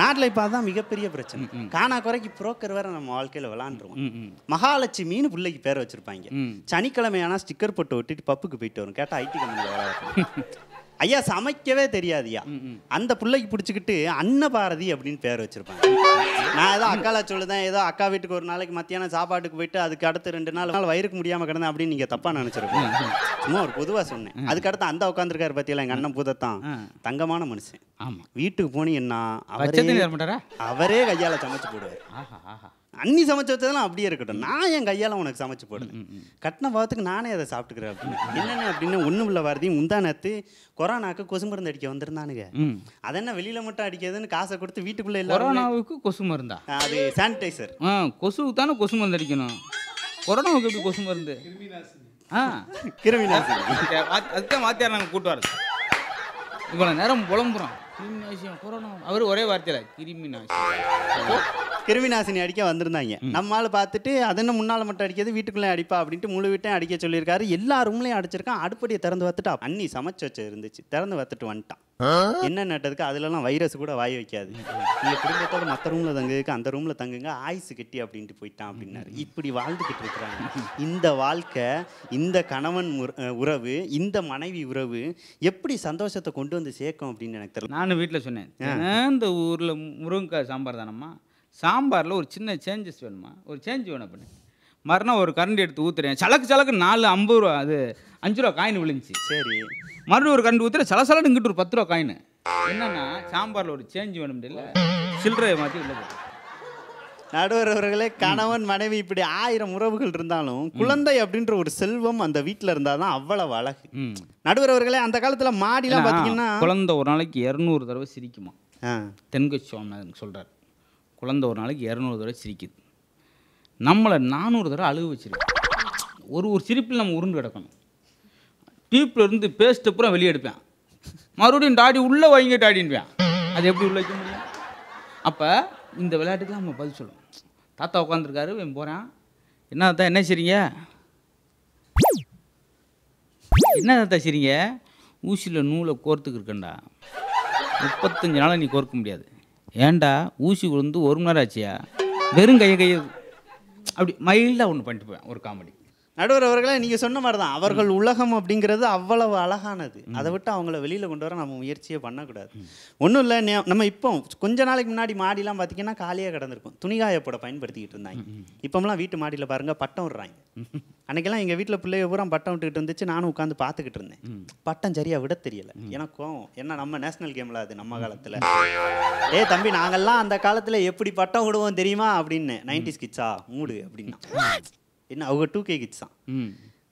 Speaker 1: நாட்டில் இப்போ அதுதான் மிகப்பெரிய பிரச்சனை காணா குறைக்கு புரோக்கர் வேற நம்ம வாழ்க்கையில் விளாண்டுருவோம் மகாலட்சுமின்னு பிள்ளைக்கு பேர் வச்சிருப்பாங்க சனிக்கிழமையானா ஸ்டிக்கர் போட்டு ஒட்டிட்டு பப்புக்கு போயிட்டு வரும் கேட்டால் ஐடி கம்பெனியில் வேலை ஐயா சமைக்கவே தெரியாதியா அந்த பிள்ளைக்கு பிடிச்சிக்கிட்டு அன்னபாரதி அப்படின்னு பேர் வச்சிருப்பாங்க நான் ஏதோ அக்கால சொல்லுதான் ஏதோ அக்கா வீட்டுக்கு ஒரு நாளைக்கு மத்தியானம் சாப்பாட்டுக்கு போயிட்டு அதுக்கு அடுத்து ரெண்டு நாள் நாள் வயிறுக்கு முடியாமல் கிடந்தேன் அப்படின்னு நீங்கள் தப்பாக நினச்சிருக்கோம் சும்மா ஒரு பொதுவாக சொன்னேன் அதுக்கு அடுத்து அந்த உட்காந்துருக்காரு பற்றியில எங்கள் அண்ணன் பூதத்தான் தங்கமான மனுஷன் ஆமாம் வீட்டுக்கு போனீங்கன்னா அவரே அவரே கையால் சமைச்சு போடுவார் ஆஹா ஆஹா அண்ணி சமைச்சு வச்சதெல்லாம் அப்படியே இருக்கட்டும் நான் என் கையால் உனக்கு சமைச்சு போடுறேன் கட்டின பாவத்துக்கு நானே அதை சாப்பிட்டுக்கிறேன் அப்படின்னு என்னென்ன அப்படின்னு ஒன்றும் உள்ள வாரதியும் முந்தானத்து கொரோனாக்கு கொசு மருந்து அடிக்க வந்திருந்தானுங்க அது என்ன வெளியில் மட்டும் அடிக்காதுன்னு காசை கொடுத்து வீட்டுக்குள்ளே இல்லை கொரோனாவுக்கு
Speaker 3: கொசு மருந்தா அது சானிடைசர் ஆ கொசுவுக்கு தானே கொசு மருந்து அடிக்கணும் கொரோனாவுக்கு எப்படி கொசு மருந்து ஆ கிருமிநாசி அதுதான் மாத்தியார் நாங்கள் கூட்டு வரது இவ்வளோ நேரம் புலம்புறோம் கிருமி நாசியம் கொரோனா அவர் ஒரே வார்த்தையில் கிருமி நாசி
Speaker 1: கிருமிநாசினி அடிக்க வந்திருந்தாங்க நம்மளால பார்த்துட்டு அதன முன்னால் மட்டும் அடிக்கிறது வீட்டுக்குள்ளே அடிப்பா அப்படின்ட்டு முழு வீட்டையும் அடிக்க சொல்லியிருக்காரு எல்லா ரூம்லையும் அடிச்சிருக்கான் அடுப்படியை திறந்து வத்துட்டா அண்ணி சமைச்சு வச்சு இருந்துச்சு திறந்து வத்துட்டு வந்துட்டான் என்ன நட்டதுக்கு அதுலலாம் வைரஸ் கூட வாய் வைக்காது நீங்கள் குடும்பத்தோட மற்ற ரூமில் தங்குக்கு அந்த ரூமில் தங்குங்க ஆயுசு கட்டி அப்படின்ட்டு போயிட்டான் அப்படின்னாரு இப்படி வாழ்ந்துக்கிட்டு இருக்கிறாங்க இந்த வாழ்க்கை இந்த கணவன் உறவு இந்த மனைவி உறவு எப்படி சந்தோஷத்தை கொண்டு வந்து
Speaker 3: சேர்க்கும் அப்படின்னு எனக்கு தெரியல நான் வீட்டில் சொன்னேன் இந்த ஊரில் முருங்கைக்காய் சாம்பார் தானம்மா சாம்பாரில் ஒரு சின்ன சேஞ்சஸ் வேணுமா ஒரு சேஞ்ச் வேணும் அப்படின்னு மறுநாள் ஒரு கரண்ட் எடுத்து ஊற்றுறேன் சலக்கு சலக்கு நாலு ஐம்பது ரூபா அது அஞ்சு ரூபா காயின் விழுந்துச்சு சரி மறுபடியும் ஒரு கரண்ட் ஊற்றுறேன் சல இங்கிட்டு ஒரு பத்து ரூபா காயின் என்னன்னா சாம்பாரில் ஒரு சேஞ்ச் வேணும் இல்லை சில்லறையை மாற்றி உள்ள
Speaker 1: நடுவர் அவர்களே கணவன் மனைவி இப்படி ஆயிரம் உறவுகள் இருந்தாலும் குழந்தை அப்படின்ற ஒரு
Speaker 3: செல்வம் அந்த வீட்டில் இருந்தால் தான் அவ்வளவு அழகு
Speaker 1: நடுவர் அவர்களே அந்த காலத்தில் மாடிலாம் பார்த்தீங்கன்னா
Speaker 3: குழந்தை ஒரு நாளைக்கு இரநூறு தடவை சிரிக்குமா தென்கட்சி சொல்கிறார் குழந்த ஒரு நாளைக்கு இரநூறு தடவை சிரிக்குது நம்மளை நானூறு தடவை அழுகு வச்சிருக்கு ஒரு ஒரு சிரிப்பில் நம்ம உருண்டு கிடக்கணும் டியூப்பில் இருந்து பேஸ்ட்டு பூரா வெளியே எடுப்பேன் மறுபடியும் டாடி உள்ளே வாங்கி டாடின்வேன் அது எப்படி உள்ள வைக்க முடியும் அப்போ இந்த விளையாட்டுக்கு நம்ம பதில் சொல்லணும் தாத்தா உட்காந்துருக்காரு இவன் போகிறான் என்ன தாத்தா என்ன செய்றீங்க என்ன தாத்தா சரிங்க ஊசியில் நூலை கோர்த்துக்கு இருக்கண்டா முப்பத்தஞ்சு நாளை நீ கோர்க்க முடியாது ஏண்டா ஊசி விழுந்து ஒரு மணி நேரம் ஆச்சியா வெறும் கையை கையை அப்படி மைல்டாக ஒன்று பண்ணிட்டு போவேன் ஒரு காமெடி நடுவர் அவர்களே
Speaker 1: நீங்கள் சொன்ன மாதிரி தான் அவர்கள் உலகம் அப்படிங்கிறது அவ்வளவு அழகானது அதை விட்டு அவங்கள வெளியில் கொண்டு வர நம்ம முயற்சியே பண்ணக்கூடாது ஒன்றும் இல்லை நம்ம இப்போ கொஞ்ச நாளைக்கு முன்னாடி மாடிலாம் பார்த்தீங்கன்னா காலியாக கிடந்திருக்கும் துணிகாயப்போட பயன்படுத்திக்கிட்டு இருந்தாங்க இப்போம்லாம் வீட்டு மாடியில் பாருங்கள் பட்டம் விடுறாங்க அன்றைக்கெல்லாம் எங்கள் வீட்டில் பிள்ளைய பூரா பட்டம் விட்டுக்கிட்டு இருந்துச்சு நானும் உட்காந்து பார்த்துக்கிட்டு இருந்தேன் பட்டம் சரியாக விட ஏன்னா எனக்கும் என்ன நம்ம நேஷனல் கேமில் அது நம்ம காலத்தில் ஏ தம்பி நாங்கள்லாம் அந்த காலத்தில் எப்படி பட்டம் விடுவோம் தெரியுமா அப்படின்னு நைன்டி ஸ்கிட்ஸா மூடு அப்படின்னா என்ன அவங்க டூ கே கிட்ஸ் தான்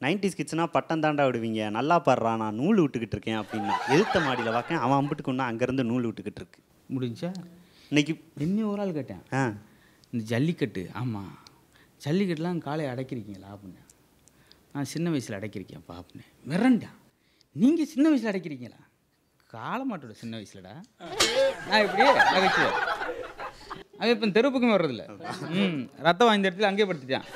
Speaker 1: நைன்டிஸ் கிட்ஸ்னால் பட்டம் தாண்டா விடுவீங்க நல்லா பாடுறா நான் நூல் விட்டுக்கிட்டு இருக்கேன் அப்படின்னா எழுத்த மாடியில் பார்க்கேன் அவன் அம்பிட்டுக்கு ஒன்றா அங்கேருந்து நூல் விட்டுக்கிட்டு இருக்கு முடிஞ்சா இன்னைக்கு இன்னும் ஒரு ஆள் கேட்டேன் ஆ
Speaker 3: இந்த ஜல்லிக்கட்டு ஆமாம் ஜல்லிக்கட்டுலாம் காலையை அடைக்கிறீங்களா அப்படின்னு நான் சின்ன வயசில் அடைக்கிறீங்கப்பா அப்படின்னு மிரண்டா நீங்கள் சின்ன வயசில் அடைக்கிறீங்களா காலமாட்டோட சின்ன வயசுலடா நான் இப்படியே அடைச்சி அது இப்போ தெருப்புக்குமே வர்றதில்ல ம் ரத்தம் வாய்ந்த இடத்துல அங்கேயே படுத்துட்டான்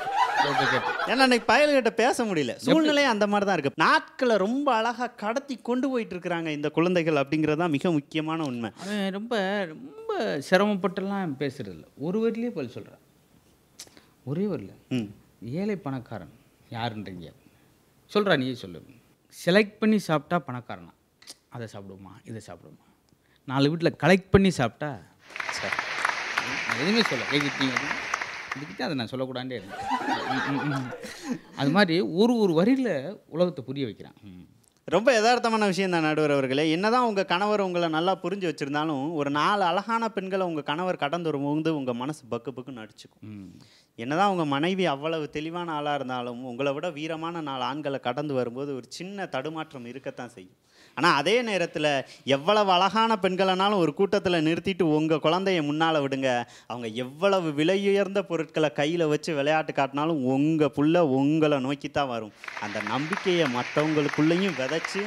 Speaker 3: ஏன்னா அன்னைக்கு பயல்கிட்ட பேச
Speaker 1: முடியல சூழ்நிலை அந்த மாதிரி தான் இருக்கு நாட்களை ரொம்ப அழகா கடத்தி கொண்டு போயிட்டு இருக்கிறாங்க இந்த குழந்தைகள்
Speaker 3: அப்படிங்கறதான் மிக முக்கியமான உண்மை ரொம்ப ரொம்ப சிரமப்பட்டுலாம் பேசுறது இல்லை ஒரு வரிலேயே பதில் சொல்றேன் ஒரே வரியில் ஏழை பணக்காரன் யாருன்றீங்க சொல்கிறா நீயே சொல்லு செலக்ட் பண்ணி சாப்பிட்டா பணக்காரனா அதை சாப்பிடுமா இதை சாப்பிடுமா நாலு வீட்டில் கலெக்ட் பண்ணி சாப்பிட்டா எதுவுமே சொல்ல எதுக்கு இதுக்கிட்ட அதை நான் சொல்லக்கூடாண்டே இருந்தேன் அது மாதிரி ஒரு ஒரு வரியில் உலகத்தை புரிய வைக்கிறான் ரொம்ப யதார்த்தமான விஷயம் தான் நடுவர் அவர்களே என்னதான் உங்கள்
Speaker 1: கணவர் உங்களை நல்லா புரிஞ்சு வச்சுருந்தாலும் ஒரு நாலு அழகான பெண்களை உங்கள் கணவர் கடந்து வரும்போது உங்கள் மனசு பக்கு பக்குன்னு என்ன என்னதான் உங்கள் மனைவி அவ்வளவு தெளிவான ஆளாக இருந்தாலும் உங்களை விட வீரமான நாலு ஆண்களை கடந்து வரும்போது ஒரு சின்ன தடுமாற்றம் இருக்கத்தான் செய்யும் ஆனால் அதே நேரத்தில் எவ்வளவு அழகான பெண்களானாலும் ஒரு கூட்டத்தில் நிறுத்திட்டு உங்கள் குழந்தைய முன்னால் விடுங்க அவங்க எவ்வளவு விலையுயர்ந்த பொருட்களை கையில் வச்சு விளையாட்டு காட்டினாலும் உங்கள் புள்ள உங்களை நோக்கி தான் வரும் அந்த நம்பிக்கையை மற்றவங்களுக்குள்ளேயும் விதைச்சி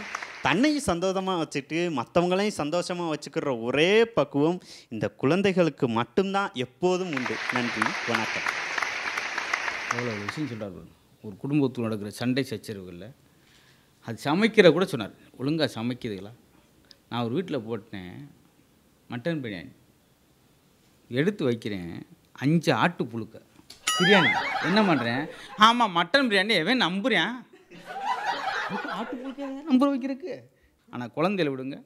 Speaker 1: தன்னையும் சந்தோஷமாக வச்சுட்டு மற்றவங்களையும் சந்தோஷமாக வச்சுக்கிற ஒரே பக்குவம் இந்த குழந்தைகளுக்கு மட்டும்தான் எப்போதும் உண்டு
Speaker 3: நன்றி வணக்கம் அவ்வளோ விஷயம் சொல்கிறார் ஒரு குடும்பத்தில் நடக்கிற சண்டை சச்சரவுகளில் அது சமைக்கிற கூட சொன்னார் ஒழுங்காக சமைக்கிதுங்களா நான் ஒரு வீட்டில் போட்டேன் மட்டன் பிரியாணி எடுத்து வைக்கிறேன் அஞ்சு ஆட்டு புழுக்க பிரியாணி என்ன பண்ணுறேன் ஆமாம் மட்டன் பிரியாணி எவன் நம்புறேன் ஆட்டு புழுக்க நம்புற வைக்கிறதுக்கு ஆனால் குழந்தையில விடுங்க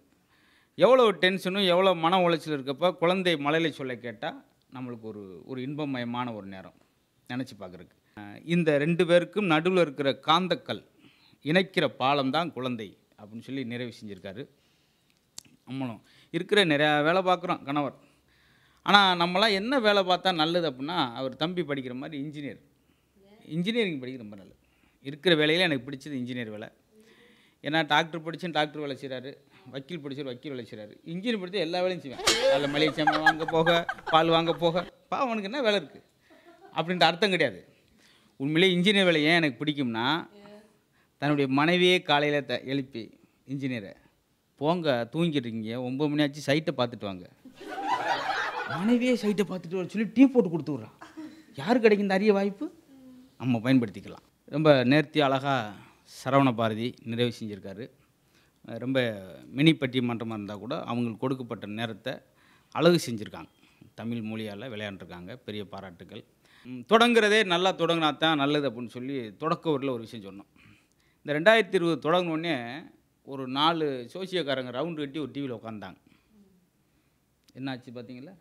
Speaker 3: எவ்வளோ டென்ஷனும் எவ்வளோ மன உளைச்சல் இருக்கப்போ குழந்தை மலையில சொல்ல கேட்டால் நம்மளுக்கு ஒரு ஒரு இன்பமயமான ஒரு நேரம் நினச்சி பார்க்குறக்கு இந்த ரெண்டு பேருக்கும் நடுவில் இருக்கிற காந்தக்கல் இணைக்கிற பாலம் தான் குழந்தை அப்படின்னு சொல்லி நிறைவு செஞ்சுருக்காரு நம்மளும் இருக்கிற நிறையா வேலை பார்க்குறோம் கணவர் ஆனால் நம்மளாம் என்ன வேலை பார்த்தா நல்லது அப்படின்னா அவர் தம்பி படிக்கிற மாதிரி இன்ஜினியர் இன்ஜினியரிங் படிக்கிற ரொம்ப நல்லது இருக்கிற வேலையில் எனக்கு பிடிச்சது இன்ஜினியர் வேலை ஏன்னா டாக்டர் படித்தேன் டாக்டர் வேலை செய்கிறாரு வக்கீல் படித்தார் வக்கீல் வேலை செய்கிறாரு இன்ஜினியர் படித்து எல்லா வேலையும் செய்வேன் அதில் மளிகை சாமான் வாங்க போக பால் வாங்க போக பா அவனுக்கு என்ன வேலை இருக்குது அப்படின்ற அர்த்தம் கிடையாது உண்மையிலே இன்ஜினியர் வேலை ஏன் எனக்கு பிடிக்கும்னா தன்னுடைய மனைவியே காலையில் த எழுப்பி இன்ஜினியரை போங்க இருக்கீங்க ஒம்பது மணி ஆச்சு சைட்டை பார்த்துட்டு வாங்க மனைவியே சைட்டை பார்த்துட்டு வர சொல்லி டீ போட்டு கொடுத்து விட்றான் யார் கிடைக்கும் அரிய வாய்ப்பு நம்ம பயன்படுத்திக்கலாம் ரொம்ப நேர்த்தி அழகாக சரவண பாரதி நிறைவு செஞ்சுருக்காரு ரொம்ப மினிப்பட்டி மன்றமாக இருந்தால் கூட அவங்களுக்கு கொடுக்கப்பட்ட நேரத்தை அழகு செஞ்சுருக்காங்க தமிழ் மொழியால் விளையாண்டுருக்காங்க பெரிய பாராட்டுகள் தொடங்குறதே நல்லா தொடங்கினா தான் நல்லது அப்படின்னு சொல்லி தொடக்க ஊரில் ஒரு விஷயம் சொன்னோம் இந்த ரெண்டாயிரத்தி இருபது தொடங்கினோடனே ஒரு நாலு சோசியக்காரங்க ரவுண்டு கட்டி ஒரு டிவியில் உட்காந்தாங்க என்னாச்சு பார்த்தீங்களா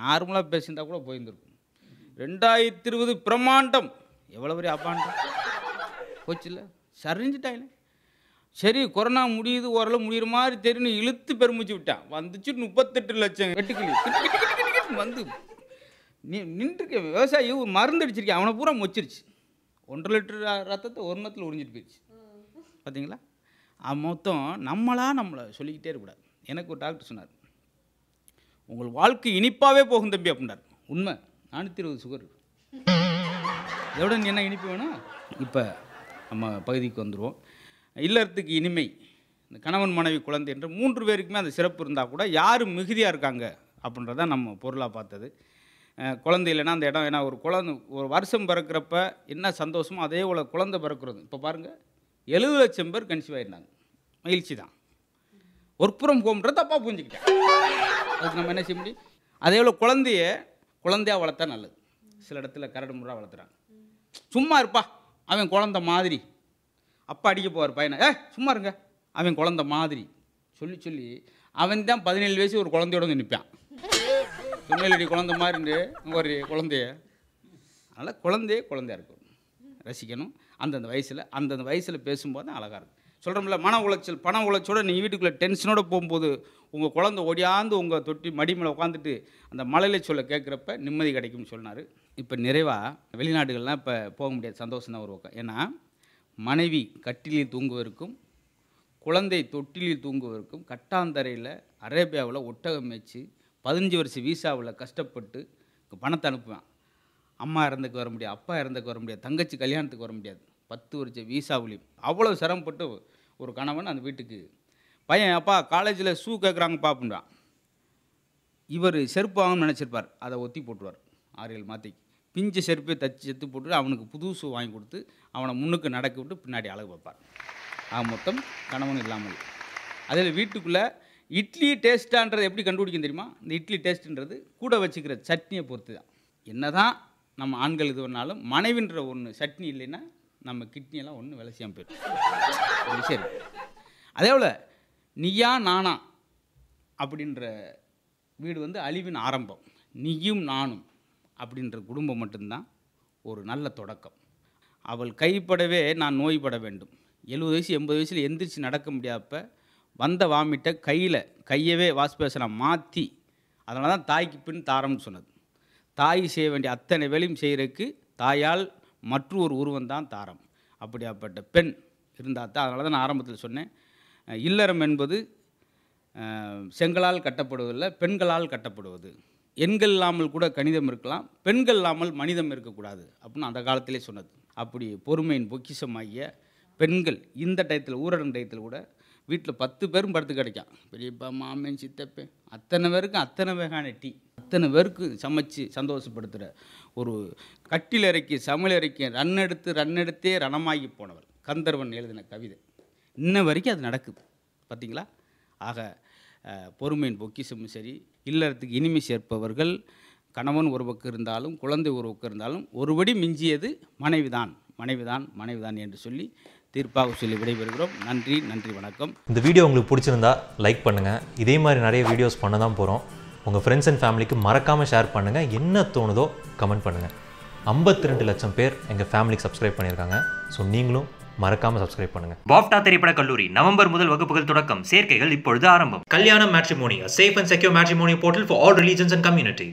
Speaker 3: நார்மலாக பேசியிருந்தா கூட போயிருந்துருக்கும் ரெண்டாயிரத்தி இருபது பிரம்மாண்டம் எவ்வளோ பெரிய அப்பாண்டம் இல்லை சரிஞ்சிட்டாங்க சரி கொரோனா முடியுது ஓரளவு முடிகிற மாதிரி தெரியும் இழுத்து பெருமிச்சு விட்டான் வந்துச்சு முப்பத்தெட்டு லட்சம் வெட்டுக்கிளி வந்து நீ நின்றுருக்க விவசாயி மருந்து அடிச்சிருக்கேன் அவனை பூரா மொச்சிருச்சு ஒன்றரை லிட்டர் ரத்தத்தை ஒரு நேரத்தில் உறிஞ்சிட்டு போயிடுச்சு பார்த்தீங்களா மொத்தம் நம்மளாக நம்மளை சொல்லிக்கிட்டே இருக்கக்கூடாது எனக்கு ஒரு டாக்டர் சொன்னார் உங்கள் வாழ்க்கை இனிப்பாகவே போகும் தம்பி அப்படின்னார் உண்மை நானூற்றி இருபது சுகர் எவ்வளோ என்ன இனிப்பு வேணும் இப்போ நம்ம பகுதிக்கு வந்துடுவோம் இல்லறத்துக்கு இனிமை இந்த கணவன் மனைவி குழந்தை என்று மூன்று பேருக்குமே அந்த சிறப்பு இருந்தால் கூட யார் மிகுதியாக இருக்காங்க அப்படின்றத நம்ம பொருளாக பார்த்தது குழந்தை இல்லைன்னா அந்த இடம் ஏன்னா ஒரு குழந்தை ஒரு வருஷம் பிறக்கிறப்ப என்ன சந்தோஷமோ அதே போல் குழந்தை பிறக்கிறது இப்போ பாருங்கள் எழுபது லட்சம் பேர் கன்சீவ் ஆயிருந்தாங்க மகிழ்ச்சி தான் ஒர்க் ஃப்ரம் ஹோம்ன்ற தப்பாக புரிஞ்சுக்கிட்டேன் அதுக்கு நம்ம என்ன செய்ய முடியும் அதே போல் குழந்தைய குழந்தையாக வளர்த்தா நல்லது சில இடத்துல கரடு முறை வளர்த்துறாங்க சும்மா இருப்பா அவன் குழந்த மாதிரி அப்பா அடிக்க போவார் பையனை ஏ சும்மா இருங்க அவன் குழந்த மாதிரி சொல்லி சொல்லி அவன் தான் பதினேழு வயசு ஒரு குழந்தையோட வந்து நிற்பான் திருநெல்வேலி குழந்த மாதிரி ஒரு குழந்தைய அதனால் குழந்தையே குழந்தையாக இருக்கும் ரசிக்கணும் அந்தந்த வயசில் அந்தந்த வயசில் பேசும்போது தான் அழகாக இருக்கும் சொல்கிறோம்ல மன உளைச்சல் பண உளைச்சோட நீங்கள் வீட்டுக்குள்ளே டென்ஷனோட போகும்போது உங்கள் குழந்தை ஒடியாந்து உங்கள் தொட்டி மடிமலை உட்காந்துட்டு அந்த மலையில சொல்ல கேட்குறப்ப நிம்மதி கிடைக்கும்னு சொன்னார் இப்போ நிறைவாக வெளிநாடுகள்லாம் இப்போ போக முடியாது சந்தோஷம் தான் பக்கம் ஏன்னா மனைவி கட்டிலில் தூங்குவதற்கும் குழந்தை தொட்டிலில் தூங்குவதற்கும் கட்டாந்தரையில் அரேபியாவில் ஒட்டகம் வச்சு பதினஞ்சு வருஷம் வீசாவில் கஷ்டப்பட்டு பணத்தை அனுப்புவேன் அம்மா இறந்துக்கு வர முடியாது அப்பா இறந்துக்கு வர முடியாது தங்கச்சி கல்யாணத்துக்கு வர முடியாது பத்து வருஷம் வீசா ஒளி அவ்வளோ சிரமப்பட்டு ஒரு கணவன் அந்த வீட்டுக்கு பையன் அப்பா காலேஜில் ஷூ கேட்குறாங்க அப்படின்றான் இவர் செருப்பு வாங்கணும்னு நினச்சிருப்பார் அதை ஒத்தி போட்டுவார் ஆரியல் மாற்றி பிஞ்ச செருப்பை தச்சு செத்து போட்டு அவனுக்கு புது ஷூ வாங்கி கொடுத்து அவனை முன்னுக்கு நடக்க விட்டு பின்னாடி அழகு வைப்பார் ஆக மொத்தம் கணவன் இல்லாமல் அதில் வீட்டுக்குள்ளே இட்லி டேஸ்ட்டான்றது எப்படி கண்டுபிடிக்கும் தெரியுமா இந்த இட்லி டேஸ்ட்டுன்றது கூட வச்சுக்கிற சட்னியை பொறுத்து தான் என்ன தான் நம்ம ஆண்கள் இது பண்ணாலும் மனைவின்ற ஒன்று சட்னி இல்லைன்னா நம்ம கிட்னியெல்லாம் ஒன்று வேலை செய்யாமல் போயிடும் சரி அதே போல் நீயா நானா அப்படின்ற வீடு வந்து அழிவின் ஆரம்பம் நீயும் நானும் அப்படின்ற குடும்பம் மட்டும்தான் ஒரு நல்ல தொடக்கம் அவள் கைப்படவே நான் நோய்பட வேண்டும் எழுபது வயசு எண்பது வயசில் எந்திரிச்சு நடக்க முடியாதப்ப வந்த வாமிட்டை கையில் கையவே வாஷ் மாற்றி அதனால தான் தாய்க்கு பின் தாரம்னு சொன்னது தாய் செய்ய வேண்டிய அத்தனை வேலையும் செய்கிறதுக்கு தாயால் மற்றொரு உருவம்தான் தாரம் அப்படியாப்பட்ட பெண் இருந்தால் தான் அதனால தான் நான் ஆரம்பத்தில் சொன்னேன் இல்லறம் என்பது செங்கலால் கட்டப்படுவதில்லை பெண்களால் கட்டப்படுவது எண்கள் இல்லாமல் கூட கணிதம் இருக்கலாம் பெண்கள் இல்லாமல் மனிதம் இருக்கக்கூடாது அப்படின்னு அந்த காலத்திலே சொன்னது அப்படி பொறுமையின் பொக்கிஷமாகிய பெண்கள் இந்த டயத்தில் ஊரடங்கு டயத்தில் கூட வீட்டில் பத்து பேரும் படுத்து கிடைக்கும் பெரியப்பா மாமன் சித்தப்பேன் அத்தனை பேருக்கும் அத்தனை வகையான டீ அத்தனை பேருக்கு சமைச்சு சந்தோஷப்படுத்துகிற ஒரு கட்டில் இறக்கி சமையல் இறக்கி ரன் எடுத்து ரன் எடுத்தே ரணமாகி போனவர் கந்தர்வன் எழுதின கவிதை இன்ன வரைக்கும் அது நடக்குது பார்த்திங்களா ஆக பொறுமையின் பொக்கிஷமும் சரி இல்லறத்துக்கு இனிமை சேர்ப்பவர்கள் கணவன் ஒரு பக்கம் இருந்தாலும் குழந்தை ஒரு பக்கம் இருந்தாலும் ஒருபடி மிஞ்சியது மனைவிதான் மனைவிதான் மனைவிதான் என்று சொல்லி தீர்ப்பாக சொல்லி விடைபெறுகிறோம் நன்றி நன்றி வணக்கம்
Speaker 1: இந்த வீடியோ உங்களுக்கு பிடிச்சிருந்தா லைக் பண்ணுங்கள் இதே மாதிரி நிறைய வீடியோஸ் பண்ண தான் போகிறோம் உங்கள் ஃப்ரெண்ட்ஸ் அண்ட் ஃபேமிலிக்கு மறக்காமல் ஷேர் பண்ணுங்கள் என்ன தோணுதோ கமெண்ட் பண்ணுங்கள் ஐம்பத்தி ரெண்டு லட்சம் பேர் எங்கள் ஃபேமிலிக்கு சப்ஸ்கிரைப் பண்ணியிருக்காங்க ஸோ நீங்களும் மறக்காம சப்ஸ்கிரைப் பண்ணுங்க பாப்டா திரைப்பட கல்லூரி நவம்பர் முதல் வகுப்புகள் தொடக்கம் சேர்க்கைகள் இப்பொழுது ஆரம்பம் Kalyanam matrimony safe and secure matrimony portal for all religions and community